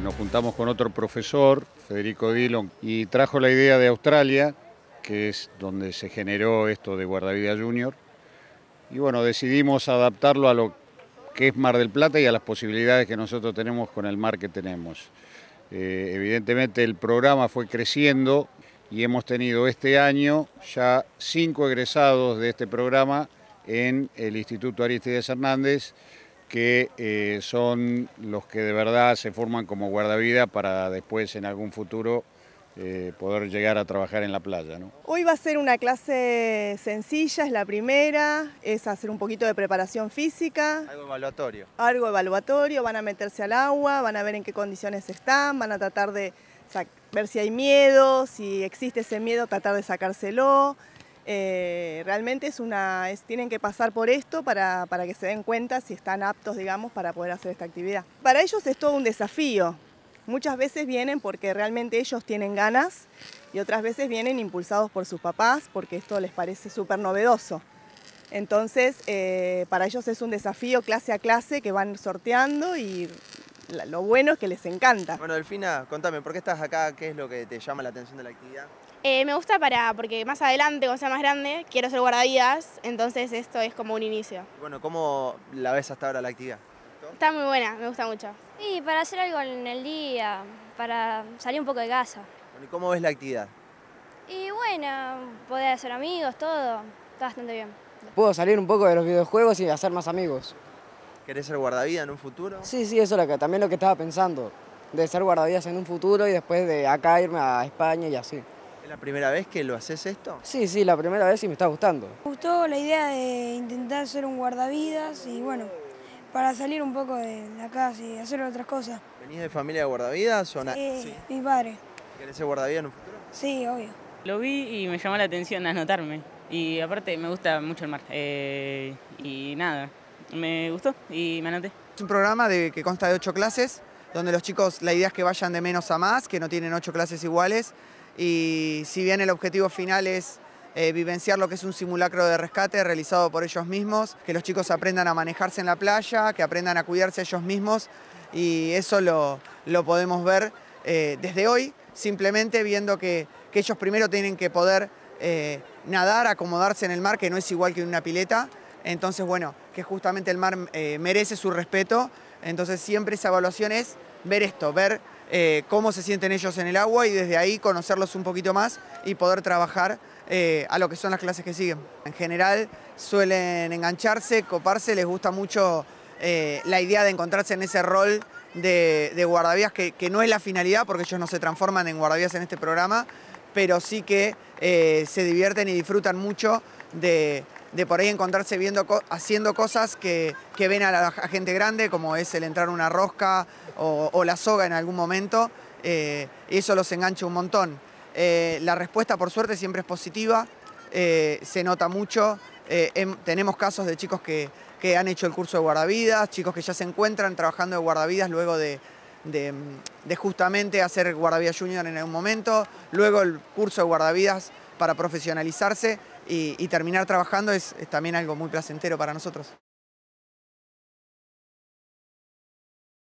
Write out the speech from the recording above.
nos juntamos con otro profesor, Federico Dillon, y trajo la idea de Australia, que es donde se generó esto de Guardavida Junior. Y bueno, decidimos adaptarlo a lo que es Mar del Plata y a las posibilidades que nosotros tenemos con el mar que tenemos. Eh, evidentemente el programa fue creciendo y hemos tenido este año ya cinco egresados de este programa en el Instituto Aristides Hernández que eh, son los que de verdad se forman como guardavida para después en algún futuro eh, poder llegar a trabajar en la playa. Hoy va a ser una clase sencilla, es la primera, es hacer un poquito de preparación física. Algo evaluatorio. Algo evaluatorio, van a meterse al agua, van a ver en qué condiciones están, van a tratar de ver si hay miedo, si existe ese miedo, tratar de sacárselo. Eh, realmente es una, tienen que pasar por esto para, que se den cuenta si están aptos, digamos, para poder hacer esta actividad. Para ellos es todo un desafío. Muchas veces vienen porque realmente ellos tienen ganas y otras veces vienen impulsados por sus papás porque esto les parece súper novedoso. Entonces, eh, para ellos es un desafío clase a clase que van sorteando y lo bueno es que les encanta. Bueno, Delfina, contame, ¿por qué estás acá? ¿Qué es lo que te llama la atención de la actividad? Eh, me gusta para, porque más adelante, cuando sea más grande, quiero ser guardadías, entonces esto es como un inicio. Bueno, ¿cómo la ves hasta ahora la actividad? Está muy buena, me gusta mucho. Y para hacer algo en el día, para salir un poco de casa. ¿y cómo ves la actividad? Y bueno, poder hacer amigos, todo, está bastante bien. Puedo salir un poco de los videojuegos y hacer más amigos. ¿Querés ser guardavidas en un futuro? Sí, sí, eso es que, también lo que estaba pensando, de ser guardavidas en un futuro y después de acá irme a España y así. ¿Es la primera vez que lo haces esto? Sí, sí, la primera vez y me está gustando. Me gustó la idea de intentar ser un guardavidas y bueno, para salir un poco de la casa y hacer otras cosas. ¿Venís de familia de guardavidas o nada? sí, mi padre. ¿Querés ser guardavidas en un futuro? Sí, obvio. Lo vi y me llamó la atención anotarme. Y aparte me gusta mucho el mar. Eh, y nada, me gustó y me anoté. Es un programa que consta de ocho clases, donde los chicos, la idea es que vayan de menos a más, que no tienen ocho clases iguales, y si bien el objetivo final es eh, vivenciar lo que es un simulacro de rescate realizado por ellos mismos, que los chicos aprendan a manejarse en la playa, que aprendan a cuidarse ellos mismos y eso lo, podemos ver eh, desde hoy, simplemente viendo que, ellos primero tienen que poder eh, nadar, acomodarse en el mar, que no es igual que una pileta, entonces, bueno, que justamente el mar eh, merece su respeto. Entonces, siempre esa evaluación es ver esto, ver eh, cómo se sienten ellos en el agua y desde ahí conocerlos un poquito más y poder trabajar eh, a lo que son las clases que siguen. En general, suelen engancharse, coparse, les gusta mucho la idea de encontrarse en ese rol de, guardavías, que, no es la finalidad, porque ellos no se transforman en guardavías en este programa, pero sí que se divierten y disfrutan mucho de, de por ahí encontrarse viendo, haciendo cosas que, ven a la gente grande, como es el entrar una rosca o, la soga en algún momento, eh, eso los engancha un montón. Eh, la respuesta, por suerte, siempre es positiva, eh, se nota mucho. Em, tenemos casos de chicos que, han hecho el curso de guardavidas, chicos que ya se encuentran trabajando de guardavidas luego de, de justamente hacer guardavidas junior en algún momento, luego el curso de guardavidas para profesionalizarse y, terminar trabajando es también algo muy placentero para nosotros.